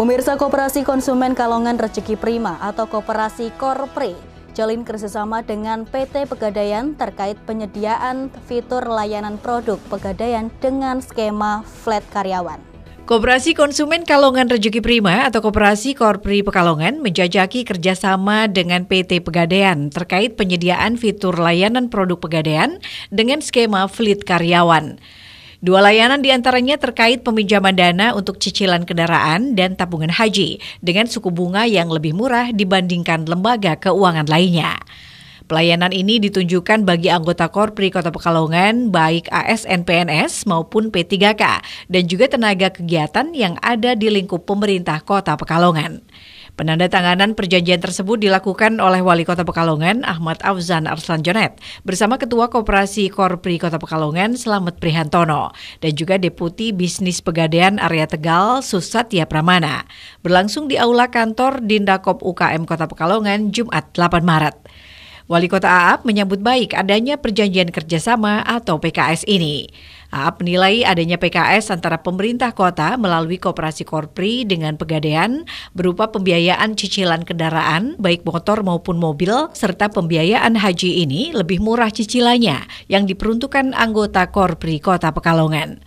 Pemirsa Koperasi Konsumen Kalongan Rezeki Prima atau Koperasi Korpri jalin kerjasama dengan PT Pegadaian terkait penyediaan fitur layanan produk Pegadaian dengan skema flat karyawan. Koperasi Konsumen Kalongan Rezeki Prima atau Koperasi Korpri Pekalongan menjajaki kerjasama dengan PT Pegadaian terkait penyediaan fitur layanan produk Pegadaian dengan skema flat karyawan. Dua layanan diantaranya terkait peminjaman dana untuk cicilan kendaraan dan tabungan haji dengan suku bunga yang lebih murah dibandingkan lembaga keuangan lainnya. Pelayanan ini ditunjukkan bagi anggota Korpri Kota Pekalongan, baik ASN PNS maupun P3K, dan juga tenaga kegiatan yang ada di lingkup pemerintah Kota Pekalongan. Penandatanganan perjanjian tersebut dilakukan oleh Wali Kota Pekalongan Ahmad Afzan Arslan Jonet bersama Ketua Koperasi Korpri Kota Pekalongan Slamet Prihantono dan juga Deputi Bisnis Pegadaian Area Tegal Susatya Pramana. Berlangsung di Aula Kantor Dindakop UKM Kota Pekalongan Jumat 8 Maret. Wali Kota Aap menyambut baik adanya perjanjian kerjasama atau PKS ini. Aap menilai adanya PKS antara pemerintah kota melalui Kooperasi Korpri dengan pegadaian berupa pembiayaan cicilan kendaraan baik motor maupun mobil serta pembiayaan haji ini lebih murah cicilannya yang diperuntukkan anggota Korpri Kota Pekalongan.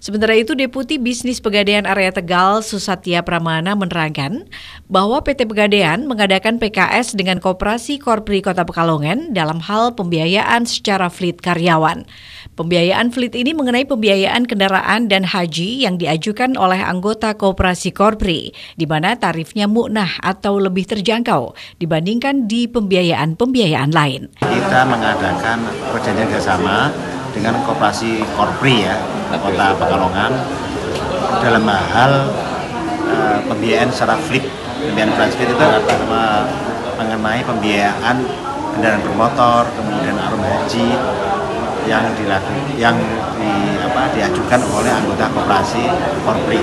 Sementara itu Deputi Bisnis Pegadaian Area Tegal Susatya Pramana menerangkan bahwa PT Pegadaian mengadakan PKS dengan Koperasi Korpri Kota Pekalongan dalam hal pembiayaan secara fleet karyawan. Pembiayaan fleet ini mengenai pembiayaan kendaraan dan haji yang diajukan oleh anggota Koperasi Korpri di mana tarifnya muknah atau lebih terjangkau dibandingkan di pembiayaan-pembiayaan lain. Kita mengadakan perjanjian kerjasama dengan koperasi Korpri ya Kota Pekalongan dalam hal uh, pembiayaan secara flip pembiayaan flip itu apa mengenai pembiayaan kendaraan bermotor kemudian arum haji yang dilaku yang di, apa diajukan oleh anggota koperasi Korpri